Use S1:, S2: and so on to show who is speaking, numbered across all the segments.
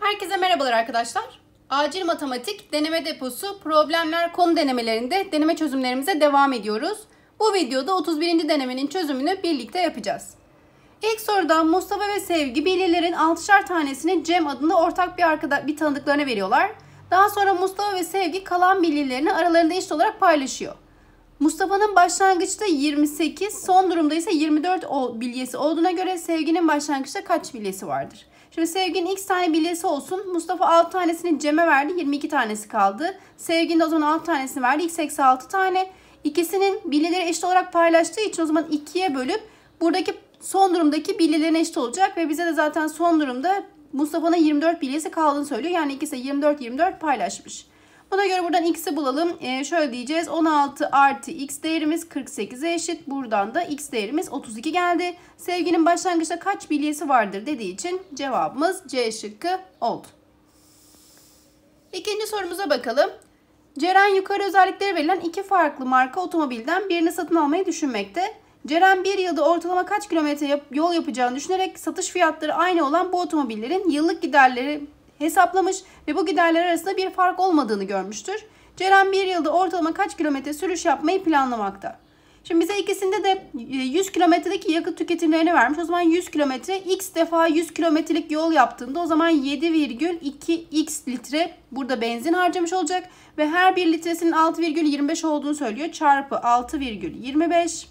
S1: Herkese merhabalar arkadaşlar. Acil Matematik Deneme Deposu Problemler Konu Denemelerinde deneme çözümlerimize devam ediyoruz. Bu videoda 31. denemenin çözümünü birlikte yapacağız. İlk soruda Mustafa ve Sevgi bilyelerin 6'şar tanesini Cem adında ortak bir arkada bir tanıdıklarına veriyorlar. Daha sonra Mustafa ve Sevgi kalan bilgilerini aralarında eşit olarak paylaşıyor. Mustafa'nın başlangıçta 28, son durumda ise 24 bilyesi olduğuna göre Sevgi'nin başlangıçta kaç bilyesi vardır? Şimdi Sevgi'nin ilk tane bilyesi olsun. Mustafa 6 tanesini Cem'e verdi. 22 tanesi kaldı. Sevgi'nin o zaman 6 tanesini verdi. X 86 tane. İkisinin bilyeleri eşit olarak paylaştığı için o zaman 2'ye bölüp buradaki son durumdaki bilyelerin eşit olacak. Ve bize de zaten son durumda Mustafa'nın 24 bilyesi kaldığını söylüyor. Yani ikisi 24-24 paylaşmış. Buna göre buradan x'i bulalım. E, şöyle diyeceğiz. 16 artı x değerimiz 48'e eşit. Buradan da x değerimiz 32 geldi. Sevginin başlangıçta kaç bilyesi vardır dediği için cevabımız C şıkkı oldu. İkinci sorumuza bakalım. Ceren yukarı özellikleri verilen iki farklı marka otomobilden birini satın almayı düşünmekte. Ceren bir yılda ortalama kaç kilometre yol yapacağını düşünerek satış fiyatları aynı olan bu otomobillerin yıllık giderleri hesaplamış ve bu giderler arasında bir fark olmadığını görmüştür. Ceren bir yılda ortalama kaç kilometre sürüş yapmayı planlamakta. Şimdi bize ikisinde de 100 e, kilometredeki yakıt tüketimlerini vermiş. O zaman 100 kilometre x defa 100 kilometrelik yol yaptığında o zaman 7,2x litre burada benzin harcamış olacak. Ve her bir litresinin 6,25 olduğunu söylüyor. Çarpı 6,25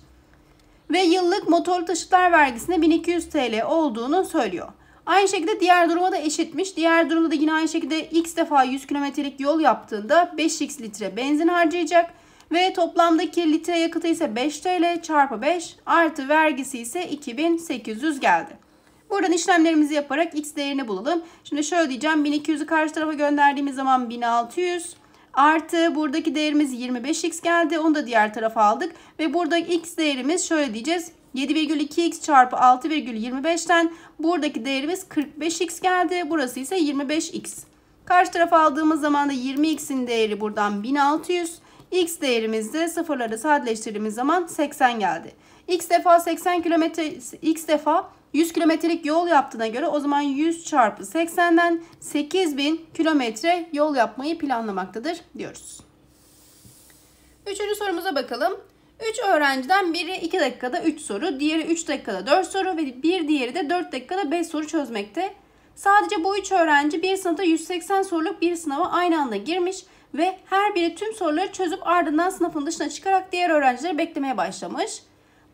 S1: ve yıllık motor taşıtlar vergisine 1200 TL olduğunu söylüyor. Aynı şekilde diğer duruma da eşitmiş. Diğer durumda da yine aynı şekilde x defa 100 kilometrelik yol yaptığında 5x litre benzin harcayacak. Ve toplamdaki litre yakıtı ise 5 TL çarpı 5 artı vergisi ise 2800 geldi. Buradan işlemlerimizi yaparak x değerini bulalım. Şimdi şöyle diyeceğim 1200'ü karşı tarafa gönderdiğimiz zaman 1600 artı buradaki değerimiz 25x geldi. Onu da diğer tarafa aldık. Ve burada x değerimiz şöyle diyeceğiz 7,2x çarpı 6,25'ten buradaki değerimiz 45x geldi. Burası ise 25x. Karşı tarafa aldığımız zaman da 20x'in değeri buradan 1600. X değerimiz de sıfırları sadeleştirdiğimiz zaman 80 geldi. X defa 80 kilometre, X defa 100 kilometrelik yol yaptığına göre o zaman 100 çarpı 80'den 8000 kilometre yol yapmayı planlamaktadır diyoruz. Üçüncü sorumuza bakalım. 3 öğrenciden biri 2 dakikada 3 soru, diğeri 3 dakikada 4 soru ve bir diğeri de 4 dakikada 5 soru çözmekte. Sadece bu 3 öğrenci bir sınıfta 180 soruluk bir sınava aynı anda girmiş ve her biri tüm soruları çözüp ardından sınıfın dışına çıkarak diğer öğrencileri beklemeye başlamış.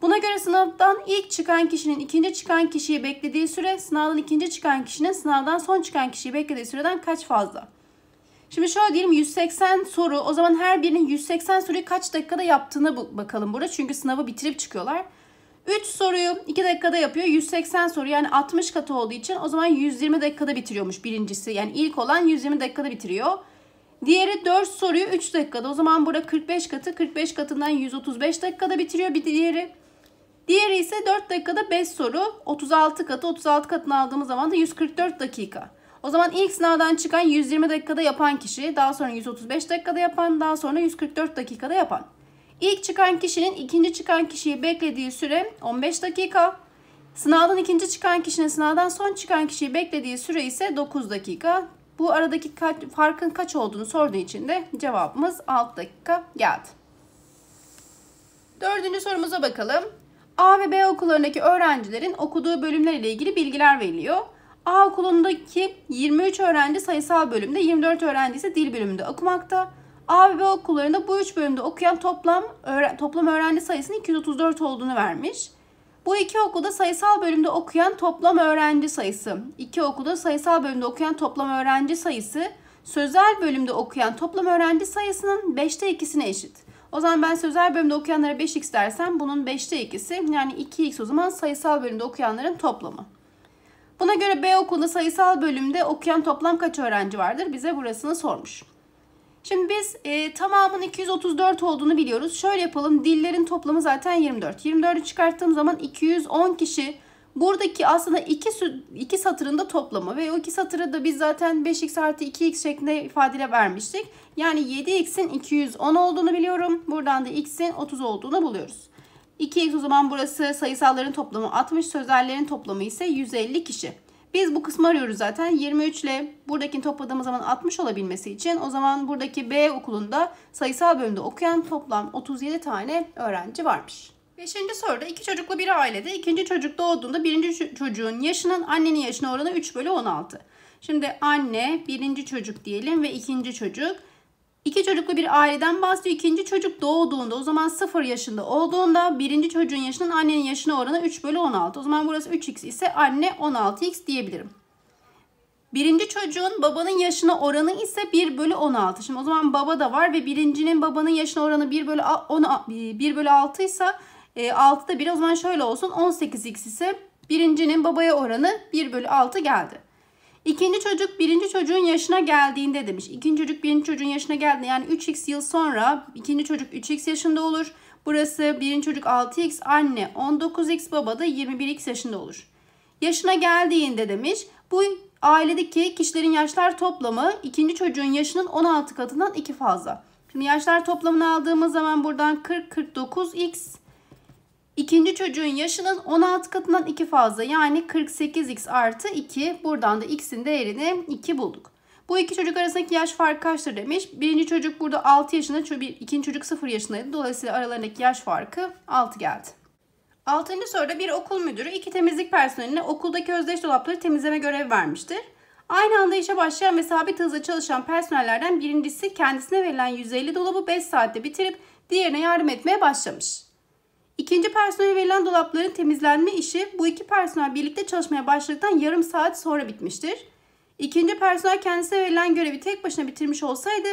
S1: Buna göre sınavdan ilk çıkan kişinin ikinci çıkan kişiyi beklediği süre, sınavdan ikinci çıkan kişinin sınavdan son çıkan kişiyi beklediği süreden kaç fazla? Şimdi şöyle diyelim 180 soru. O zaman her birinin 180 soruyu kaç dakikada yaptığına bakalım burada. Çünkü sınavı bitirip çıkıyorlar. 3 soruyu 2 dakikada yapıyor. 180 soru yani 60 katı olduğu için o zaman 120 dakikada bitiriyormuş birincisi. Yani ilk olan 120 dakikada bitiriyor. Diğeri 4 soruyu 3 dakikada. O zaman burada 45 katı 45 katından 135 dakikada bitiriyor bir diğeri. Diğeri ise 4 dakikada 5 soru. 36 katı 36 katını aldığımız zaman da 144 dakika. O zaman ilk sınavdan çıkan 120 dakikada yapan kişi, daha sonra 135 dakikada yapan, daha sonra 144 dakikada yapan. İlk çıkan kişinin ikinci çıkan kişiyi beklediği süre 15 dakika. Sınavdan ikinci çıkan kişinin sınavdan son çıkan kişiyi beklediği süre ise 9 dakika. Bu aradaki kaç, farkın kaç olduğunu sorduğu için de cevabımız 6 dakika geldi. Dördüncü sorumuza bakalım. A ve B okullarındaki öğrencilerin okuduğu bölümler ile ilgili bilgiler veriliyor. A okulundaki 23 öğrenci sayısal bölümde, 24 öğrenci ise dil bölümünde okumakta. A ve B okullarında bu üç bölümde okuyan toplam öğren toplam öğrenci sayısının 234 olduğunu vermiş. Bu iki okulda sayısal bölümde okuyan toplam öğrenci sayısı, iki okulda sayısal bölümde okuyan toplam öğrenci sayısı, sözel bölümde okuyan toplam öğrenci sayısının 5'te 2'sine eşit. O zaman ben sözel bölümde okuyanlara 5x dersem bunun 5'te 2'si yani 2x o zaman sayısal bölümde okuyanların toplamı. Buna göre B okulunda sayısal bölümde okuyan toplam kaç öğrenci vardır? Bize burasını sormuş. Şimdi biz e, tamamının 234 olduğunu biliyoruz. Şöyle yapalım. Dillerin toplamı zaten 24. 24'ü çıkarttığım zaman 210 kişi buradaki aslında iki, iki satırında toplamı ve o iki satırı da biz zaten 5x artı 2x şeklinde ifadeyle vermiştik. Yani 7x'in 210 olduğunu biliyorum. Buradan da x'in 30 olduğunu buluyoruz. 2x o zaman burası sayısalların toplamı 60, sözellerin toplamı ise 150 kişi. Biz bu kısmı arıyoruz zaten. 23 ile buradakini topladığımız zaman 60 olabilmesi için o zaman buradaki B okulunda sayısal bölümde okuyan toplam 37 tane öğrenci varmış. Beşinci soruda iki çocuklu bir ailede ikinci çocuk doğduğunda birinci çocuğun yaşının annenin yaşına oranı 3 bölü 16. Şimdi anne birinci çocuk diyelim ve ikinci çocuk İki çocuklu bir aileden bahsediyor. İkinci çocuk doğduğunda o zaman 0 yaşında olduğunda birinci çocuğun yaşının annenin yaşına oranı 3 bölü 16. O zaman burası 3x ise anne 16x diyebilirim. Birinci çocuğun babanın yaşına oranı ise 1 bölü 16. Şimdi o zaman baba da var ve birincinin babanın yaşına oranı 1 bölü, 10, 1 bölü 6 ise 6 e, da 1 o zaman şöyle olsun 18x ise birincinin babaya oranı 1 bölü 6 geldi. İkinci çocuk birinci çocuğun yaşına geldiğinde demiş. İkinci çocuk birinci çocuğun yaşına geldi yani 3x yıl sonra ikinci çocuk 3x yaşında olur. Burası birinci çocuk 6x anne 19x baba da 21x yaşında olur. Yaşına geldiğinde demiş bu ailedeki kişilerin yaşlar toplamı ikinci çocuğun yaşının 16 katından 2 fazla. Şimdi yaşlar toplamını aldığımız zaman buradan 40, 49x, İkinci çocuğun yaşının 16 katından 2 fazla yani 48x artı 2. Buradan da x'in değerini 2 bulduk. Bu iki çocuk arasındaki yaş farkı kaçtır demiş. Birinci çocuk burada 6 yaşında, ikinci çocuk 0 yaşındaydı. Dolayısıyla aralarındaki yaş farkı 6 geldi. Altıncı soruda bir okul müdürü iki temizlik personeline okuldaki özdeş dolapları temizleme görevi vermiştir. Aynı anda işe başlayan ve sabit hızla çalışan personellerden birincisi kendisine verilen 150 dolabı 5 saatte bitirip diğerine yardım etmeye başlamış. İkinci personele verilen dolapların temizlenme işi bu iki personel birlikte çalışmaya başladıktan yarım saat sonra bitmiştir. İkinci personel kendisine verilen görevi tek başına bitirmiş olsaydı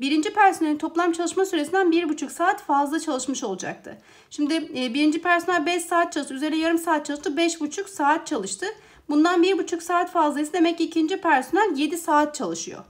S1: birinci personelin toplam çalışma süresinden 1,5 saat fazla çalışmış olacaktı. Şimdi e, birinci personel 5 saat çalıştı, üzerine yarım saat çalıştı, 5,5 saat çalıştı. Bundan 1,5 saat fazlası demek ki ikinci personel 7 saat çalışıyor.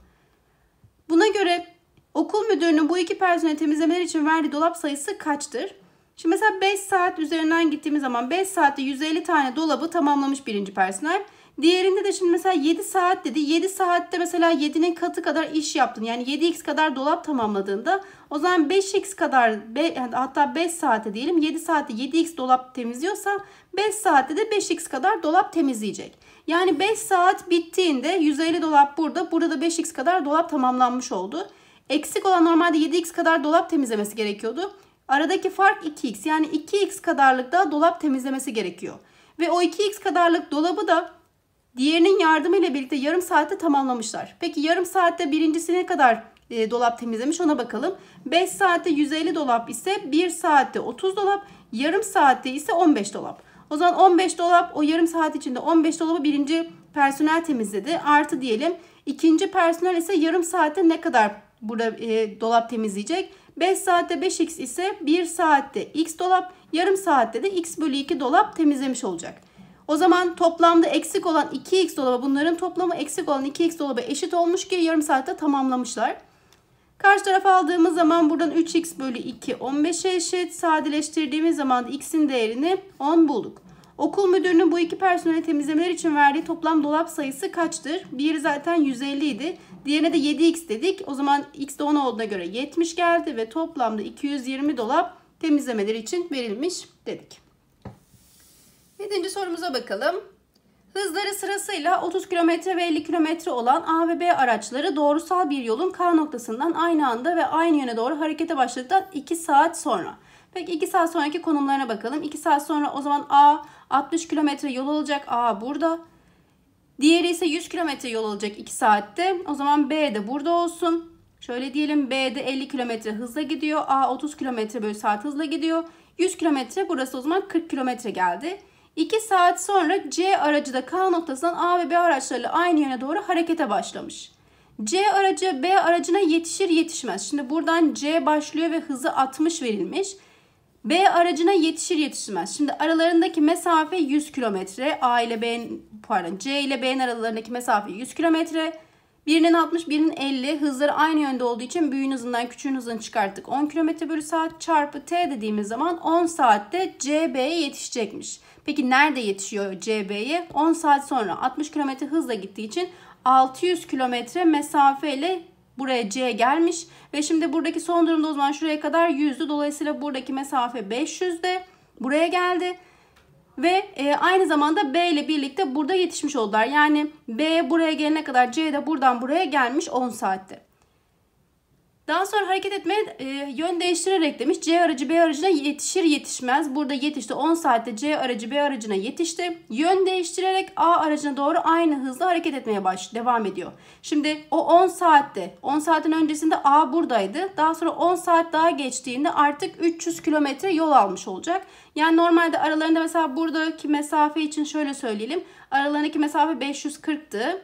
S1: Buna göre okul müdürünün bu iki personel temizlemeler için verdiği dolap sayısı kaçtır? Şimdi mesela 5 saat üzerinden gittiğimiz zaman 5 saatte 150 tane dolabı tamamlamış birinci personel. Diğerinde de şimdi mesela 7 saat dedi. 7 saatte mesela 7'nin katı kadar iş yaptın. Yani 7x kadar dolap tamamladığında o zaman 5x kadar be, hatta 5 saate diyelim 7 saatte 7x dolap temizliyorsa 5 saatte de 5x kadar dolap temizleyecek. Yani 5 saat bittiğinde 150 dolap burada. Burada da 5x kadar dolap tamamlanmış oldu. Eksik olan normalde 7x kadar dolap temizlemesi gerekiyordu. Aradaki fark 2x yani 2x kadarlık da dolap temizlemesi gerekiyor. Ve o 2x kadarlık dolabı da diğerinin yardımıyla birlikte yarım saatte tamamlamışlar. Peki yarım saatte birincisi ne kadar e, dolap temizlemiş ona bakalım. 5 saatte 150 dolap ise 1 saatte 30 dolap, yarım saatte ise 15 dolap. O zaman 15 dolap o yarım saat içinde 15 dolabı birinci personel temizledi. Artı diyelim ikinci personel ise yarım saatte ne kadar burada e, dolap temizleyecek? 5 saatte 5x ise 1 saatte x dolap, yarım saatte de x bölü 2 dolap temizlemiş olacak. O zaman toplamda eksik olan 2x dolaba bunların toplamı eksik olan 2x dolaba eşit olmuş ki yarım saatte tamamlamışlar. Karşı tarafa aldığımız zaman buradan 3x bölü 2 15'e eşit. Sadeleştirdiğimiz zaman x'in değerini 10 bulduk. Okul müdürünün bu iki personele temizlemeler için verdiği toplam dolap sayısı kaçtır? Biri zaten 150 idi. Diğerine de 7x dedik. O zaman x de 10 olduğuna göre 70 geldi ve toplamda 220 dolap temizlemeler için verilmiş dedik. 7. sorumuza bakalım. Hızları sırasıyla 30 km ve 50 km olan A ve B araçları doğrusal bir yolun K noktasından aynı anda ve aynı yöne doğru harekete başladıktan 2 saat sonra. Peki 2 saat sonraki konumlarına bakalım. 2 saat sonra o zaman A 60 kilometre yol alacak A burada. Diğeri ise 100 kilometre yol alacak 2 saatte. O zaman B de burada olsun. Şöyle diyelim B de 50 kilometre hızla gidiyor. A 30 kilometre bölü saat hızla gidiyor. 100 kilometre burası o zaman 40 kilometre geldi. 2 saat sonra C aracı da K noktasından A ve B araçlarıyla aynı yöne doğru harekete başlamış. C aracı B aracına yetişir yetişmez. Şimdi buradan C başlıyor ve hızı 60 verilmiş. B aracına yetişir yetişmez. Şimdi aralarındaki mesafe 100 kilometre. A ile B pardon C ile B'nin aralarındaki mesafe 100 kilometre. Birinin 60 birinin 50 hızları aynı yönde olduğu için büyüğün hızından küçüğün hızını çıkarttık. 10 km bölü saat çarpı T dediğimiz zaman 10 saatte CB'ye yetişecekmiş. Peki nerede yetişiyor CB'ye? 10 saat sonra 60 km hızla gittiği için 600 km mesafe Buraya C gelmiş ve şimdi buradaki son durumda o zaman şuraya kadar 100'dü. Dolayısıyla buradaki mesafe 500'de buraya geldi. Ve e, aynı zamanda B ile birlikte burada yetişmiş oldular. Yani B buraya gelene kadar C de buradan buraya gelmiş 10 saatte. Daha sonra hareket etme e, yön değiştirerek demiş. C aracı B aracına yetişir yetişmez. Burada yetişti. 10 saatte C aracı B aracına yetişti. Yön değiştirerek A aracına doğru aynı hızla hareket etmeye baş devam ediyor. Şimdi o 10 saatte 10 saatin öncesinde A buradaydı. Daha sonra 10 saat daha geçtiğinde artık 300 kilometre yol almış olacak. Yani normalde aralarında mesela buradaki mesafe için şöyle söyleyelim. Aralarındaki mesafe 540'tı.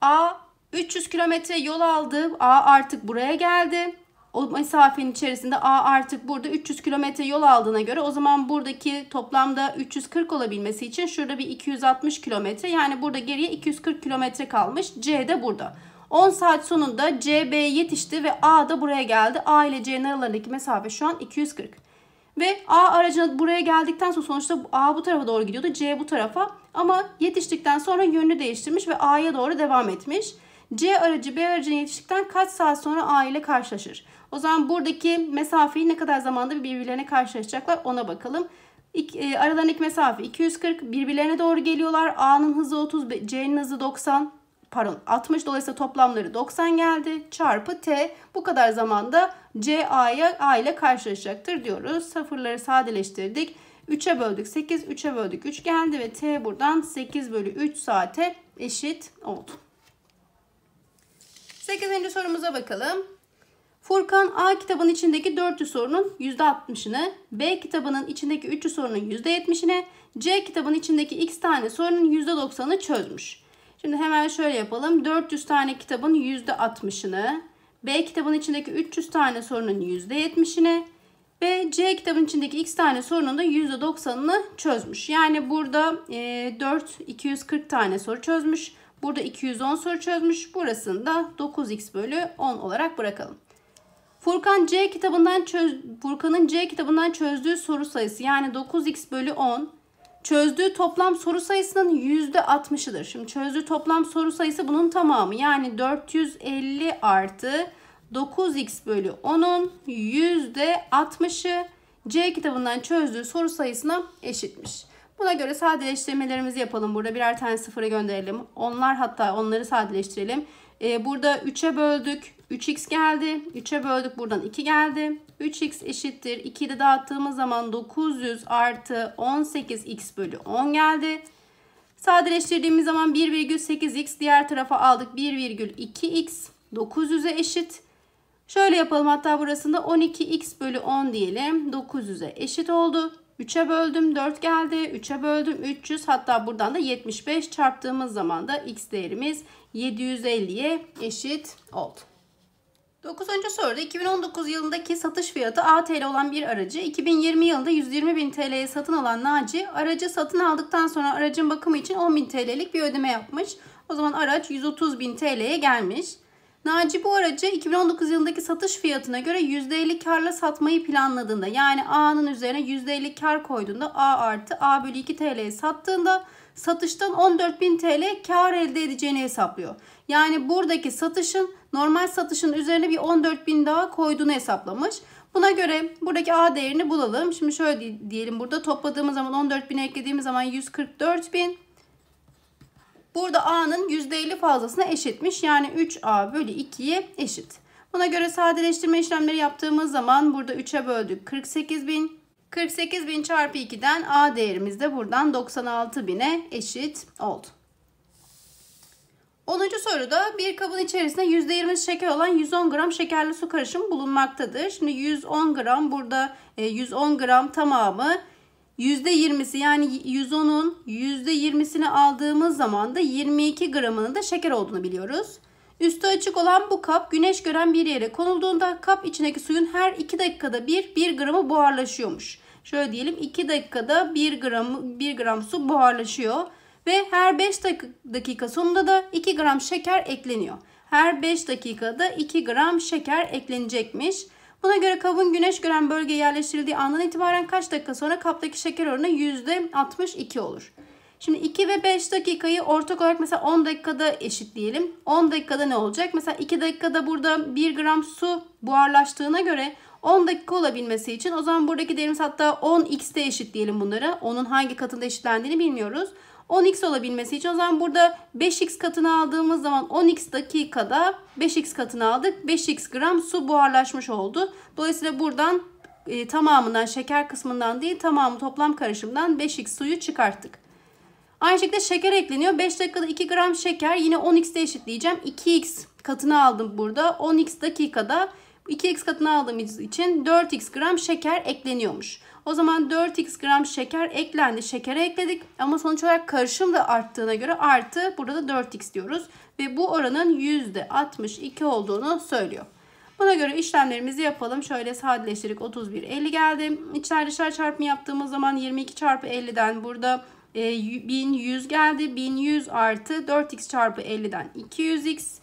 S1: A 300 kilometre yol aldı. A artık buraya geldi. O mesafenin içerisinde A artık burada 300 kilometre yol aldığına göre o zaman buradaki toplamda 340 olabilmesi için şurada bir 260 kilometre yani burada geriye 240 kilometre kalmış. C de burada. 10 saat sonunda C B yetişti ve A da buraya geldi. A ile C'nin aralarındaki mesafe şu an 240. Ve A aracına buraya geldikten sonra sonuçta A bu tarafa doğru gidiyordu. C bu tarafa. Ama yetiştikten sonra yönünü değiştirmiş ve A'ya doğru devam etmiş. C aracı B aracına yetiştikten kaç saat sonra A ile karşılaşır? O zaman buradaki mesafeyi ne kadar zamanda birbirlerine karşılaşacaklar ona bakalım. İki, e, aralarındaki mesafe 240 birbirlerine doğru geliyorlar. A'nın hızı 30, C'nin hızı 90 pardon 60 dolayısıyla toplamları 90 geldi. Çarpı T bu kadar zamanda C A'ya A ile karşılaşacaktır diyoruz. Sıfırları sadeleştirdik. 3'e böldük 8, 3'e böldük 3 geldi ve T buradan 8 bölü 3 saate eşit oldu. 8. sorumuza bakalım. Furkan A kitabının içindeki 400 sorunun %60'ını, B kitabının içindeki 300 sorunun %70'ini, C kitabının içindeki x tane sorunun %90'ını çözmüş. Şimdi hemen şöyle yapalım. 400 tane kitabın %60'ını, B kitabın içindeki 300 tane sorunun %70'ini ve C kitabın içindeki x tane sorunun da %90'ını çözmüş. Yani burada 4 240 tane soru çözmüş. Burada 210 soru çözmüş. Burasını da 9x bölü 10 olarak bırakalım. Furkan C kitabından çöz, Furkan'ın C kitabından çözdüğü soru sayısı yani 9x bölü 10 çözdüğü toplam soru sayısının %60'ıdır. Şimdi çözdüğü toplam soru sayısı bunun tamamı. Yani 450 artı 9x bölü 10'un %60'ı C kitabından çözdüğü soru sayısına eşitmiş. Buna göre sadeleştirmelerimizi yapalım. Burada birer tane sıfıra gönderelim. Onlar hatta onları sadeleştirelim. Ee, burada 3'e böldük. 3x geldi. 3'e böldük. Buradan 2 geldi. 3x eşittir. 2'yi dağıttığımız zaman 900 artı 18x bölü 10 geldi. Sadeleştirdiğimiz zaman 1,8x diğer tarafa aldık. 1,2x 900'e eşit. Şöyle yapalım hatta burasında 12x bölü 10 diyelim. 900'e eşit oldu. 3'e böldüm 4 geldi. 3'e böldüm 300 hatta buradan da 75 çarptığımız zaman da x değerimiz 750'ye eşit oldu. 9. soruda 2019 yılındaki satış fiyatı ATL olan bir aracı 2020 yılında 120 bin TL'ye satın alan Naci aracı satın aldıktan sonra aracın bakımı için 10 bin TL'lik bir ödeme yapmış. O zaman araç 130 bin TL'ye gelmiş. Naci bu aracı 2019 yılındaki satış fiyatına göre %50 karla satmayı planladığında yani A'nın üzerine %50 kar koyduğunda A artı A bölü 2 TL'ye sattığında satıştan 14.000 TL kar elde edeceğini hesaplıyor. Yani buradaki satışın normal satışın üzerine bir 14.000 daha koyduğunu hesaplamış. Buna göre buradaki A değerini bulalım. Şimdi şöyle diyelim burada topladığımız zaman 14.000'e eklediğimiz zaman 144.000 Burada A'nın %50 fazlasına eşitmiş. Yani 3A bölü 2'ye eşit. Buna göre sadeleştirme işlemleri yaptığımız zaman burada 3'e böldük 48.000. 48.000 çarpı 2'den A değerimiz de buradan 96.000'e eşit oldu. 10. soruda bir kabın içerisinde %20 şeker olan 110 gram şekerli su karışımı bulunmaktadır. Şimdi 110 gram burada 110 e, gram tamamı %20'si yani 110'un %20'sini aldığımız zaman da 22 gramının da şeker olduğunu biliyoruz. Üstü açık olan bu kap güneş gören bir yere konulduğunda kap içindeki suyun her 2 dakikada bir 1 gramı buharlaşıyormuş. Şöyle diyelim 2 dakikada 1 gram, 1 gram su buharlaşıyor ve her 5 dakika sonunda da 2 gram şeker ekleniyor. Her 5 dakikada 2 gram şeker eklenecekmiş. Buna göre kabın güneş gören bölgeye yerleştirildiği andan itibaren kaç dakika sonra kaptaki şeker oranı %62 olur. Şimdi 2 ve 5 dakikayı ortak olarak mesela 10 dakikada eşitleyelim. 10 dakikada ne olacak? Mesela 2 dakikada burada 1 gram su buharlaştığına göre 10 dakika olabilmesi için o zaman buradaki değerimiz hatta 10x'te eşitleyelim bunları. Onun hangi katında eşitlendiğini bilmiyoruz. 10x olabilmesi için o zaman burada 5x katını aldığımız zaman 10x dakikada 5x katını aldık. 5x gram su buharlaşmış oldu. Dolayısıyla buradan e, tamamından şeker kısmından değil tamamı toplam karışımdan 5x suyu çıkarttık. Aynı şekilde şeker ekleniyor. 5 dakikada 2 gram şeker yine 10x'de eşitleyeceğim. 2x katını aldım burada. 10x dakikada 2x katına aldığımız için 4x gram şeker ekleniyormuş. O zaman 4x gram şeker eklendi. Şekere ekledik ama sonuç olarak karışım da arttığına göre artı burada da 4x diyoruz. Ve bu oranın %62 olduğunu söylüyor. Buna göre işlemlerimizi yapalım. Şöyle sadeleştirdik 31 50 geldi. İçler dışlar çarpımı yaptığımız zaman 22 çarpı 50'den burada 1100 e, geldi. 1100 artı 4x çarpı 50'den 200x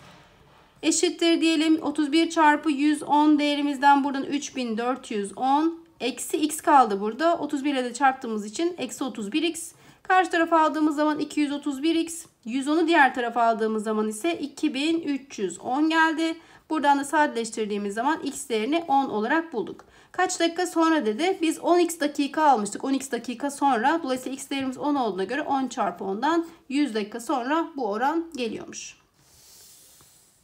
S1: eşittir diyelim 31 çarpı 110 değerimizden buradan 3410 eksi x kaldı burada 31 ile de çarptığımız için eksi 31x karşı tarafa aldığımız zaman 231x 110'u diğer tarafa aldığımız zaman ise 2310 geldi. Buradan da sadeleştirdiğimiz zaman x değerini 10 olarak bulduk. Kaç dakika sonra dedi? Biz 10x dakika almıştık. 10x dakika sonra. Dolayısıyla x değerimiz 10 olduğuna göre 10 çarpı 10'dan 100 dakika sonra bu oran geliyormuş.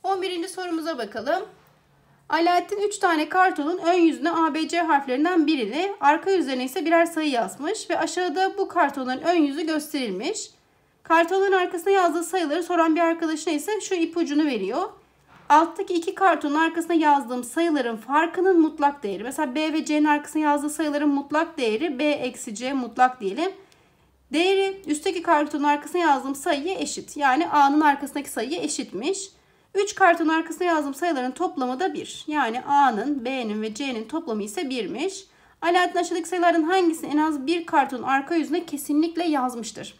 S1: 11. sorumuza bakalım. Alaaddin 3 tane kartonun ön yüzüne ABC harflerinden birini, arka yüzlerine ise birer sayı yazmış ve aşağıda bu kartonların ön yüzü gösterilmiş. Kartonun arkasına yazdığı sayıları soran bir arkadaşına ise şu ipucunu veriyor. Alttaki iki kartonun arkasına yazdığım sayıların farkının mutlak değeri. Mesela B ve C'nin arkasına yazdığı sayıların mutlak değeri B eksi C mutlak diyelim. Değeri üstteki kartonun arkasına yazdığım sayıya eşit. Yani A'nın arkasındaki sayıya eşitmiş. 3 kartın arkasına yazdığım sayıların toplamı da 1. Yani A'nın, B'nin ve C'nin toplamı ise 1'miş. Alaaddin aşağıdaki sayıların hangisini en az bir kartın arka yüzüne kesinlikle yazmıştır?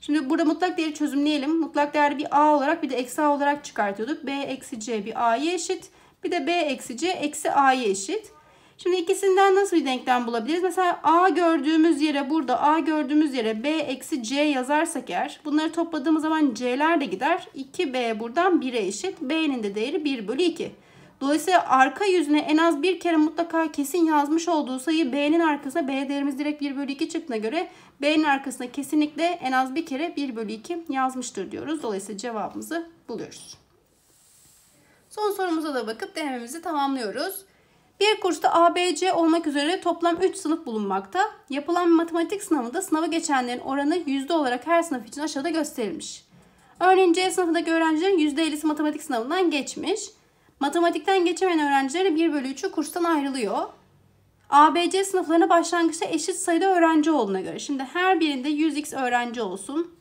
S1: Şimdi burada mutlak değeri çözümleyelim. Mutlak değer bir A olarak bir de eksi A olarak çıkartıyorduk. B eksi C bir A'ya eşit. Bir de B eksi C eksi A'ya eşit. Şimdi ikisinden nasıl bir denklem bulabiliriz? Mesela A gördüğümüz yere burada A gördüğümüz yere B eksi C yazarsak eğer bunları topladığımız zaman C'ler de gider. 2B buradan 1'e eşit. B'nin de değeri 1 bölü 2. Dolayısıyla arka yüzüne en az bir kere mutlaka kesin yazmış olduğu sayı B'nin arkasına B değerimiz direkt 1 bölü 2 çıktığına göre B'nin arkasına kesinlikle en az bir kere 1 bölü 2 yazmıştır diyoruz. Dolayısıyla cevabımızı buluyoruz. Son sorumuza da bakıp denememizi tamamlıyoruz. Bir kursta ABC olmak üzere toplam 3 sınıf bulunmakta. Yapılan matematik sınavında sınavı geçenlerin oranı yüzde olarak her sınıf için aşağıda gösterilmiş. Örneğin C sınıfındaki öğrencilerin %50'si matematik sınavından geçmiş. Matematikten geçemeyen öğrencilerin 1 bölü 3'ü kurstan ayrılıyor. ABC sınıflarına başlangıçta eşit sayıda öğrenci olduğuna göre. Şimdi her birinde 100x öğrenci olsun.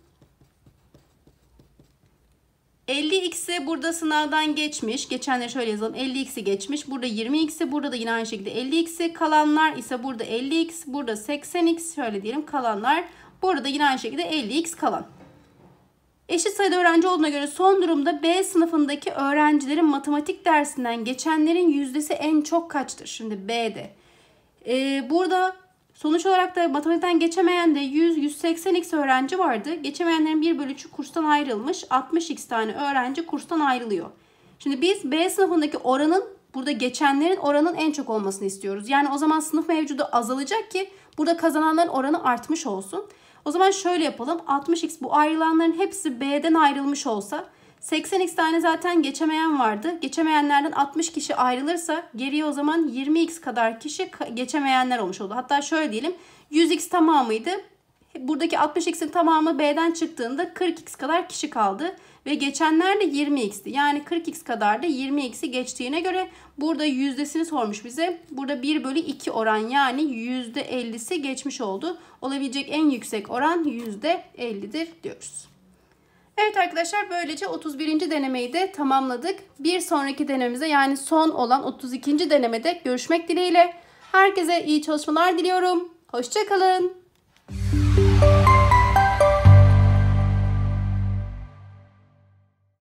S1: 50x'i burada sınavdan geçmiş. Geçenleri şöyle yazalım. 50x'i geçmiş. Burada 20x'i burada da yine aynı şekilde 50x'i. Kalanlar ise burada 50x, burada 80x. Şöyle diyelim kalanlar. Burada yine aynı şekilde 50x kalan. Eşit sayıda öğrenci olduğuna göre son durumda B sınıfındaki öğrencilerin matematik dersinden geçenlerin yüzdesi en çok kaçtır? Şimdi B'de. Ee, burada Sonuç olarak da matematikten geçemeyen de 100-180x öğrenci vardı. Geçemeyenlerin 1 bölü 3'ü kurstan ayrılmış. 60x tane öğrenci kurstan ayrılıyor. Şimdi biz B sınıfındaki oranın burada geçenlerin oranın en çok olmasını istiyoruz. Yani o zaman sınıf mevcudu azalacak ki burada kazananların oranı artmış olsun. O zaman şöyle yapalım. 60x bu ayrılanların hepsi B'den ayrılmış olsa 80x tane zaten geçemeyen vardı. Geçemeyenlerden 60 kişi ayrılırsa geriye o zaman 20x kadar kişi geçemeyenler olmuş oldu. Hatta şöyle diyelim 100x tamamıydı. Buradaki 60x'in tamamı B'den çıktığında 40x kadar kişi kaldı ve geçenler de 20x'ti. Yani 40x kadar da 20x'i geçtiğine göre burada yüzdesini sormuş bize. Burada 1 bölü 2 oran yani %50'si geçmiş oldu. Olabilecek en yüksek oran %50'dir diyoruz. Evet arkadaşlar böylece 31. denemeyi de tamamladık. Bir sonraki denememize yani son olan 32. denemede görüşmek dileğiyle. Herkese iyi çalışmalar diliyorum. Hoşçakalın.